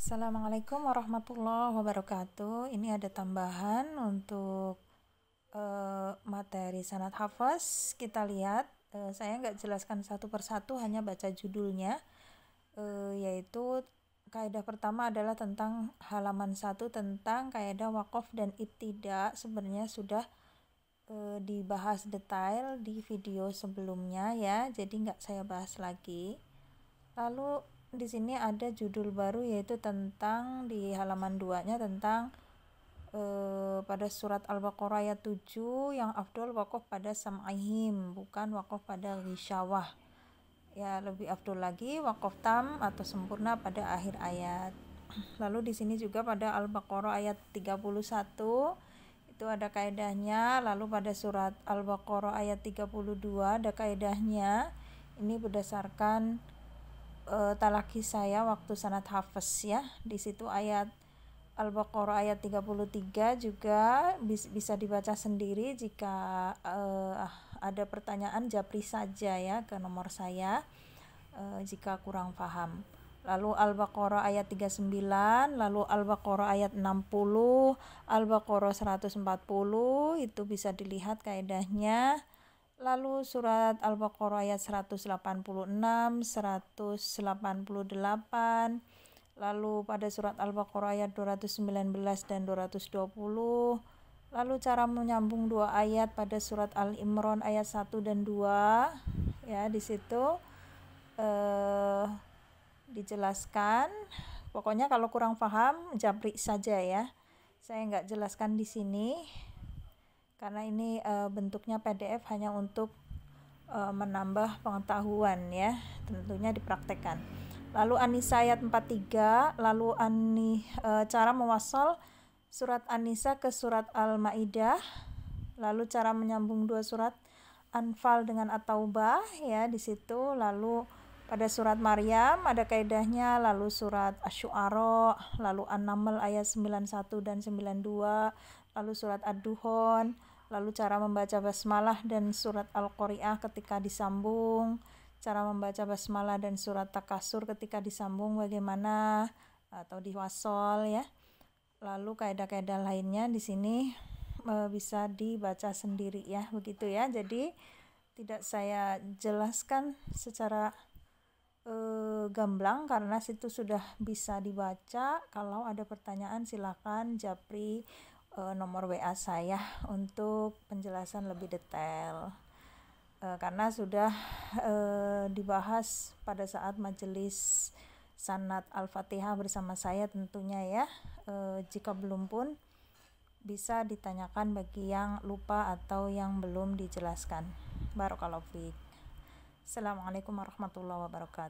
Assalamualaikum warahmatullahi wabarakatuh. Ini ada tambahan untuk uh, materi sanat hafaz. Kita lihat, uh, saya nggak jelaskan satu persatu, hanya baca judulnya, uh, yaitu kaidah pertama adalah tentang halaman satu tentang kaidah wakaf dan ibtida. Sebenarnya sudah dibahas detail di video sebelumnya ya, jadi nggak saya bahas lagi. Lalu di sini ada judul baru yaitu tentang di halaman 2-nya tentang eh, pada surat Al-Baqarah ayat 7 yang afdol wakaf pada sam'ihim bukan wakaf pada ghisyawah. Ya, lebih afdol lagi wakaf tam atau sempurna pada akhir ayat. Lalu di sini juga pada Al-Baqarah ayat 31 itu ada kaidahnya, lalu pada surat Al-Baqarah ayat 32 ada kaidahnya. Ini berdasarkan e, talaki saya waktu sanat hafes ya di situ ayat Al-Baqarah ayat 33 juga bis, bisa dibaca sendiri jika uh, ada pertanyaan japri saja ya ke nomor saya uh, jika kurang paham. Lalu Al-Baqarah ayat 39, lalu Al-Baqarah ayat 60, Al-Baqarah 140 itu bisa dilihat kaidahnya Lalu surat Al-Baqarah ayat 186, 188, lalu pada surat Al-Baqarah ayat 219 dan 220, lalu cara menyambung dua ayat pada surat al Imron ayat 1 dan 2 ya di situ eh dijelaskan pokoknya kalau kurang paham japri saja ya saya nggak jelaskan di sini karena ini e, bentuknya PDF hanya untuk e, menambah pengetahuan ya tentunya dipraktekkan lalu Anisa ayat 43 lalu ani e, cara mewasal surat Anisa ke surat Al-Maidah lalu cara menyambung dua surat Anfal dengan ataubah ya di situ lalu pada surat Maryam ada kaidahnya, lalu surat Asy-Syu'ara, lalu An-Naml ayat 91 dan 92, lalu surat Ad-Duhon, lalu cara membaca basmalah dan surat Al-Qari'ah ketika disambung, cara membaca basmalah dan surat Takasur ketika disambung bagaimana atau diwasol ya. Lalu kaidah-kaidah lainnya di sini e, bisa dibaca sendiri ya, begitu ya. Jadi tidak saya jelaskan secara gamblang karena situ sudah bisa dibaca. Kalau ada pertanyaan silakan japri e, nomor WA saya untuk penjelasan lebih detail. E, karena sudah e, dibahas pada saat majelis sanat Al-Fatihah bersama saya tentunya ya. E, jika belum pun bisa ditanyakan bagi yang lupa atau yang belum dijelaskan. Barokallahu fiik. Assalamualaikum warahmatullahi wabarakatuh.